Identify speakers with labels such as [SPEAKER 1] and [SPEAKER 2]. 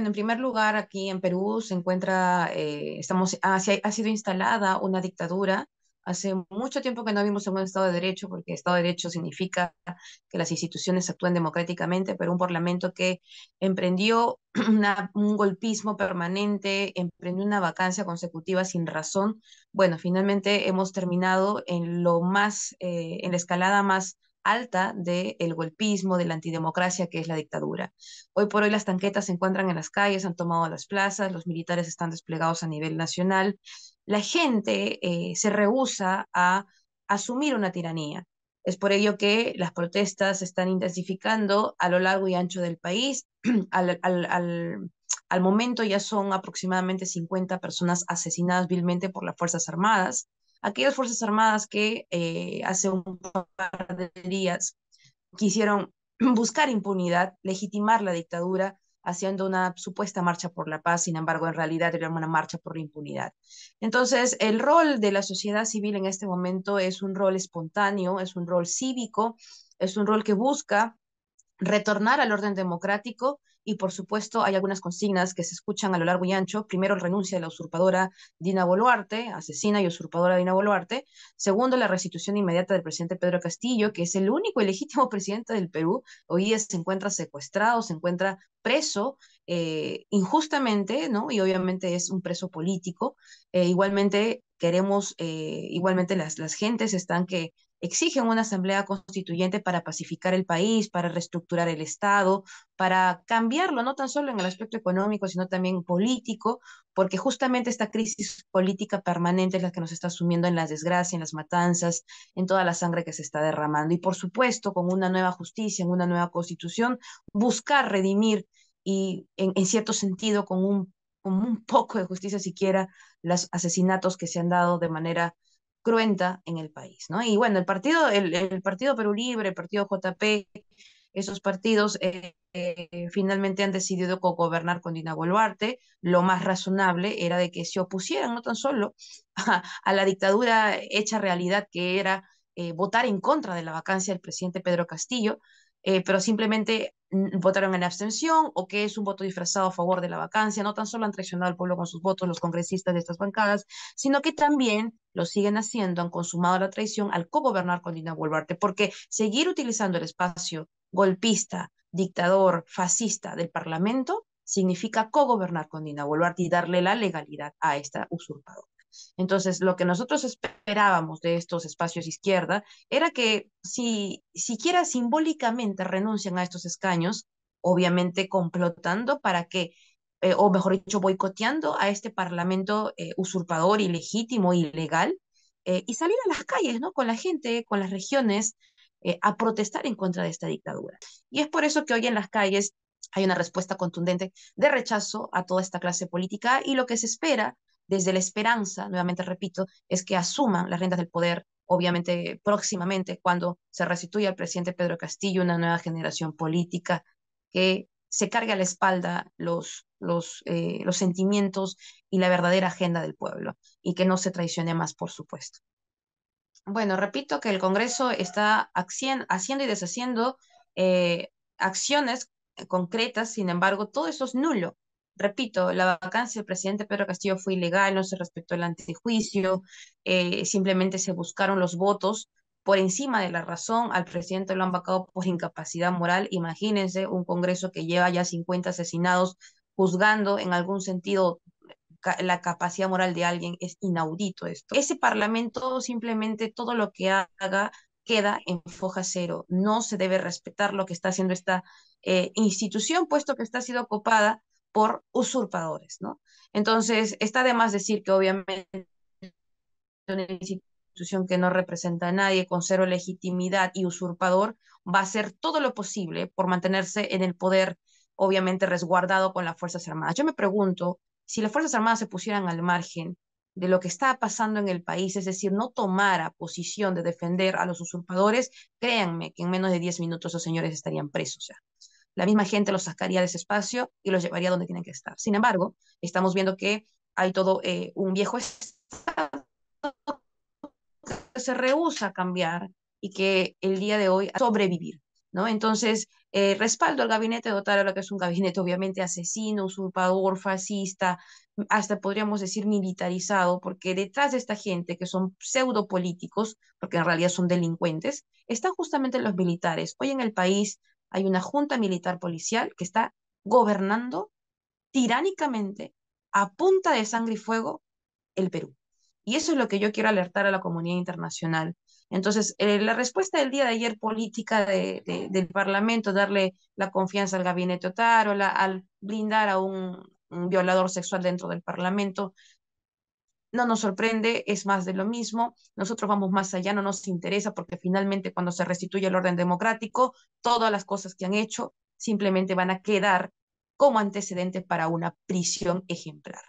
[SPEAKER 1] Bueno, en primer lugar, aquí en Perú se encuentra, eh, estamos, ah, ha, sido instalada una dictadura. Hace mucho tiempo que no vimos un Estado de Derecho, porque Estado de Derecho significa que las instituciones actúen democráticamente, pero un Parlamento que emprendió un golpismo permanente, emprendió una vacancia consecutiva sin razón. Bueno, finalmente hemos terminado en lo más, eh, en la escalada más alta del golpismo, de la antidemocracia que es la dictadura. Hoy por hoy las tanquetas se encuentran en las calles, han tomado las plazas, los militares están desplegados a nivel nacional. La gente eh, se rehúsa a asumir una tiranía. Es por ello que las protestas se están intensificando a lo largo y ancho del país. al, al momento ya son aproximadamente 50 personas asesinadas vilmente por las Fuerzas Armadas aquellas Fuerzas Armadas que eh, hace un par de días quisieron buscar impunidad, legitimar la dictadura haciendo una supuesta marcha por la paz, sin embargo, en realidad era una marcha por la impunidad. Entonces, el rol de la sociedad civil en este momento es un rol espontáneo, es un rol cívico, es un rol que busca retornar al orden democrático y, por supuesto, hay algunas consignas que se escuchan a lo largo y ancho. Primero, el renuncia de la usurpadora Dina Boluarte, asesina y usurpadora Dina Boluarte. Segundo, la restitución inmediata del presidente Pedro Castillo, que es el único y legítimo presidente del Perú. Hoy día se encuentra secuestrado, se encuentra preso eh, injustamente, ¿no? Y obviamente es un preso político. Eh, igualmente, queremos, eh, igualmente las, las gentes están que exigen una asamblea constituyente para pacificar el país, para reestructurar el Estado, para cambiarlo, no tan solo en el aspecto económico, sino también político, porque justamente esta crisis política permanente es la que nos está sumiendo en las desgracias, en las matanzas, en toda la sangre que se está derramando. Y por supuesto, con una nueva justicia, en una nueva constitución, buscar redimir y en, cierto sentido con un, con un poco de justicia siquiera los asesinatos que se han dado de manera cruenta en el país, ¿no? Y bueno, el partido, el, partido Perú Libre, el partido JP, esos partidos eh, eh, finalmente han decidido gobernar con Dina Boluarte. Lo más razonable era de que se opusieran no tan solo a, la dictadura hecha realidad que era eh, votar en contra de la vacancia del presidente Pedro Castillo, eh, pero simplemente mm, votaron en abstención o que es un voto disfrazado a favor de la vacancia. No tan solo han traicionado al pueblo con sus votos los congresistas de estas bancadas, sino que también lo siguen haciendo, han consumado la traición al cogobernar con Dina Boluarte, porque seguir utilizando el espacio golpista, dictador, fascista del Parlamento significa cogobernar con Dina Boluarte y darle la legalidad a esta usurpadora. Entonces, lo que nosotros esperábamos de estos espacios izquierda era que si siquiera simbólicamente renuncian a estos escaños, obviamente complotando para que, eh, o mejor dicho, boicoteando a este parlamento eh, usurpador, ilegítimo, ilegal, eh, y salir a las calles, ¿no? Con la gente, con las regiones, a protestar en contra de esta dictadura. Y es por eso que hoy en las calles hay una respuesta contundente de rechazo a toda esta clase política y lo que se espera desde la esperanza, nuevamente repito, es que asuman las riendas del poder, obviamente próximamente, cuando se restituya al presidente Pedro Castillo, una nueva generación política que se cargue a la espalda los, eh, sentimientos y la verdadera agenda del pueblo y que no se traicione más, por supuesto. Bueno, repito que el Congreso está haciendo y deshaciendo eh, acciones concretas, sin embargo, todo eso es nulo repito, la vacancia del presidente Pedro Castillo fue ilegal, no se respetó el antejuicio, eh, simplemente se buscaron los votos por encima de la razón, al presidente lo han vacado por incapacidad moral. Imagínense un Congreso que lleva ya 50 asesinados juzgando en algún sentido la capacidad moral de alguien. Es inaudito esto. Ese Parlamento simplemente todo lo que haga queda en foja cero. No se debe respetar lo que está haciendo esta eh, institución, puesto que está sido ocupada por usurpadores, ¿no? Entonces, está de más decir que obviamente una institución que no representa a nadie con cero legitimidad y usurpador va a hacer todo lo posible por mantenerse en el poder, obviamente resguardado con las Fuerzas Armadas. Yo me pregunto, si las Fuerzas Armadas se pusieran al margen de lo que está pasando en el país, es decir, no tomara posición de defender a los usurpadores, créanme que en menos de 10 minutos esos señores estarían presos. ya la misma gente los sacaría de ese espacio y los llevaría donde tienen que estar. Sin embargo, estamos viendo que hay todo eh, un viejo Estado que se rehúsa a cambiar y que el día de hoy sobrevivir. ¿No? Entonces, eh, respaldo al gabinete de Otárola, que es un gabinete obviamente asesino, usurpador, fascista, hasta podríamos decir militarizado, porque detrás de esta gente, que son pseudopolíticos, porque en realidad son delincuentes, están justamente los militares. Hoy en el país hay una junta militar policial que está gobernando tiránicamente a punta de sangre y fuego el Perú. Y eso es lo que yo quiero alertar a la comunidad internacional. Entonces, eh, la respuesta del día de ayer política del Parlamento, darle la confianza al gabinete Otárola, al blindar a un, violador sexual dentro del Parlamento, no nos sorprende, es más de lo mismo, nosotros vamos más allá, no nos interesa porque finalmente cuando se restituye el orden democrático, todas las cosas que han hecho simplemente van a quedar como antecedentes para una prisión ejemplar.